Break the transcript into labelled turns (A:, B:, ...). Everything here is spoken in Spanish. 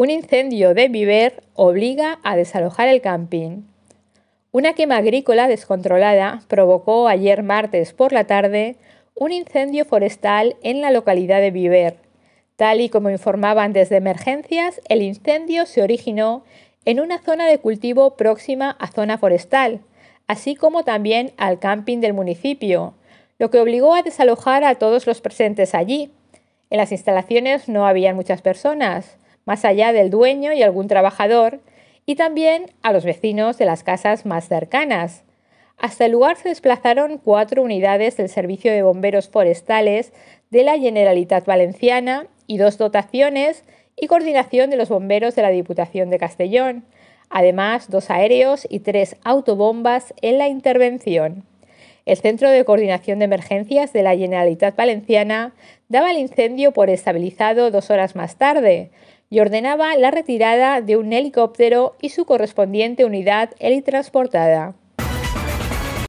A: Un incendio de viver obliga a desalojar el camping. Una quema agrícola descontrolada provocó ayer martes por la tarde un incendio forestal en la localidad de Viver. Tal y como informaban desde emergencias, el incendio se originó en una zona de cultivo próxima a zona forestal, así como también al camping del municipio, lo que obligó a desalojar a todos los presentes allí. En las instalaciones no habían muchas personas, más allá del dueño y algún trabajador, y también a los vecinos de las casas más cercanas. Hasta el lugar se desplazaron cuatro unidades del Servicio de Bomberos Forestales de la Generalitat Valenciana y dos dotaciones y coordinación de los bomberos de la Diputación de Castellón, además dos aéreos y tres autobombas en la intervención. El Centro de Coordinación de Emergencias de la Generalitat Valenciana daba el incendio por estabilizado dos horas más tarde, y ordenaba la retirada de un helicóptero y su correspondiente unidad helitransportada.